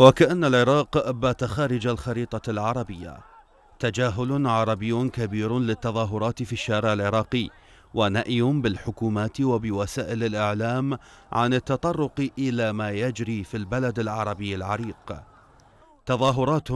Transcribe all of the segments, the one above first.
وكأن العراق بات خارج الخريطة العربية تجاهل عربي كبير للتظاهرات في الشارع العراقي ونأي بالحكومات وبوسائل الإعلام عن التطرق إلى ما يجري في البلد العربي العريق تظاهرات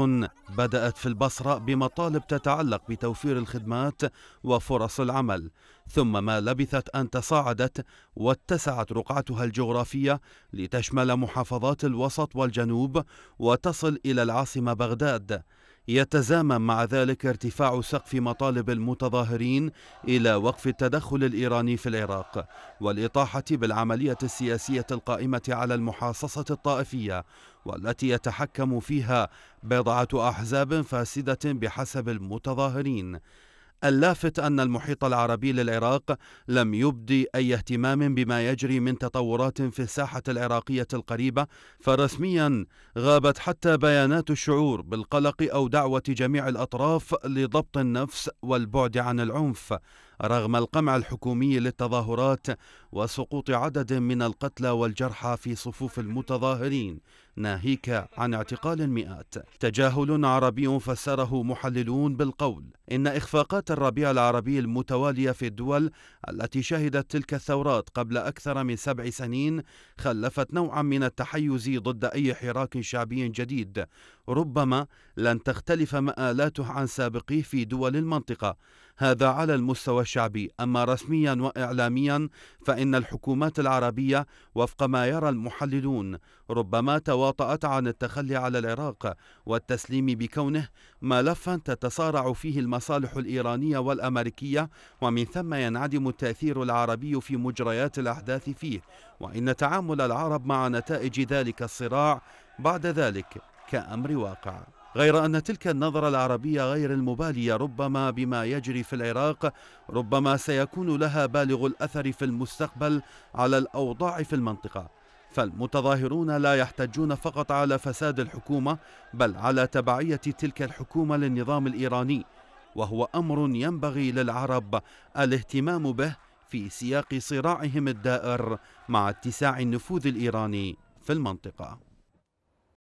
بدأت في البصرة بمطالب تتعلق بتوفير الخدمات وفرص العمل، ثم ما لبثت أن تصاعدت واتسعت رقعتها الجغرافية لتشمل محافظات الوسط والجنوب وتصل إلى العاصمة بغداد. يتزامن مع ذلك ارتفاع سقف مطالب المتظاهرين إلى وقف التدخل الإيراني في العراق والإطاحة بالعملية السياسية القائمة على المحاصصة الطائفية والتي يتحكم فيها بضعة أحزاب فاسدة بحسب المتظاهرين اللافت أن المحيط العربي للعراق لم يبدي أي اهتمام بما يجري من تطورات في الساحة العراقية القريبة فرسميا غابت حتى بيانات الشعور بالقلق أو دعوة جميع الأطراف لضبط النفس والبعد عن العنف رغم القمع الحكومي للتظاهرات وسقوط عدد من القتلى والجرحى في صفوف المتظاهرين ناهيك عن اعتقال المئات تجاهل عربي فسره محللون بالقول إن إخفاقات الربيع العربي المتوالية في الدول التي شهدت تلك الثورات قبل أكثر من سبع سنين خلفت نوعا من التحيز ضد أي حراك شعبي جديد ربما لن تختلف مآلاته عن سابقيه في دول المنطقة هذا على المستوى الشعبي أما رسميا وإعلاميا فإن الحكومات العربية وفق ما يرى المحللون ربما تواطأت عن التخلي على العراق والتسليم بكونه ملفا تتصارع فيه المصالح الإيرانية والأمريكية ومن ثم ينعدم التأثير العربي في مجريات الأحداث فيه وإن تعامل العرب مع نتائج ذلك الصراع بعد ذلك كأمر واقع غير أن تلك النظرة العربية غير المبالية ربما بما يجري في العراق ربما سيكون لها بالغ الأثر في المستقبل على الأوضاع في المنطقة فالمتظاهرون لا يحتجون فقط على فساد الحكومة بل على تبعية تلك الحكومة للنظام الإيراني وهو أمر ينبغي للعرب الاهتمام به في سياق صراعهم الدائر مع اتساع النفوذ الإيراني في المنطقة